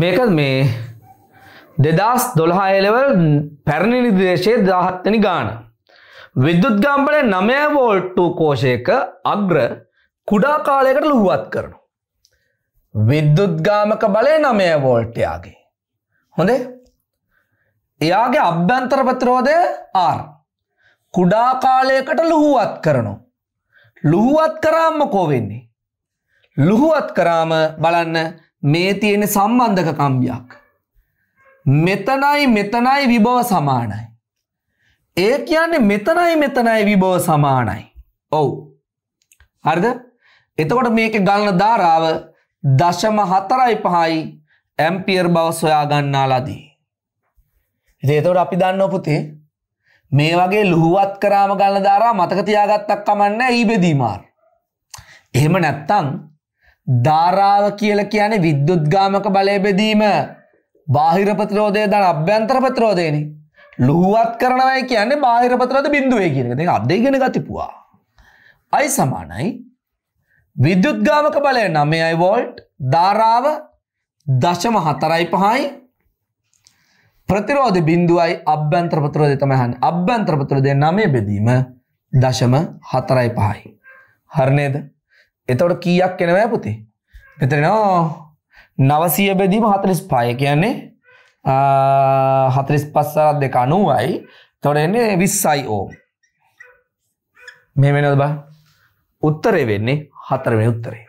මේක මේ දෙදස් දොළහායලෙවල් පැරණි නිදේශයේ දහත්තනි ගාන. විද්‍යුත් ගම්පනය නමය වෝල්ට්ටු කෝෂයක අග්‍ර කුඩා කාලයකට ලුහුවත් කරනු. විද්‍යුත්ගාමක බලය නමය වෝල්ටයාගේ. හොඳේ එයාගේ අභ්‍යන්තර ප්‍රතිරෝධය ආර් කුඩා කාලයකට ලුහුවත් කරනු. ලුහුවත් කරාම්ම කෝවෙන්නේ. ලුහුවත් කරාම බලන්න මේ තියෙන සම්බන්ධක කම්බියක්. මෙතනයි මෙතනයි විභව සමානයි. ඒ කියන්නේ මෙතනයි මෙතනයි විභව සමානයි. ඔවු. හරිද? එතකොට මේක ගලන ධාරාව දශම හතරයි පහයි ඇම්පියර් බව සොයා ගන්නාලාදී. ඉතින් එතකොට අපි දන්නව පුතේ මේ වගේ ලුහුවත් කරාම ගලන ධාරාව මතක තියාගත්තක් කමන්නේ ඊබෙදී මාර්. එහෙම නැත්තම් ධාරාව කියල කියන විද්‍යුද්ගාමක බලය බෙදීම බාහිර ප්‍රතිරෝධය දන අභ්‍යන්තර ප්‍රතිරෝධයනි ලුහුවත් කරනවයි කියන්නේ බාහිර ප්‍රතිරෝධ බිඳුවේ කියන එක අදගෙන ගතිපුවා. අයි සමානයි විද්‍යුද්ගාමක බලය නමයයි වෝල්ට් ධාරාව දශම හතරයි පහයි ප්‍රතිරෝධ බින්දුවයි අභ්‍යන්ත්‍ර ප්‍රතිරෝධය තමයි හන්නේ. අභ්‍යන්ත්‍ර ප්‍රතිරෝධය නමේ බෙදීම දශම හතරයි පහයි. හරි නේද? එතවට කීයක් කෙනවෑ පුතේ මෙතරෙනවා නවසය බැදීම හතලිස් පාය කියන්නේ හතරිස් පස්සරත් දෙක අනුවයි තොට එන්නේ විස්සයි ඕම් මේ වෙනද බා උත්තරය වෙන්නේ හතරවෙන උත්තරේ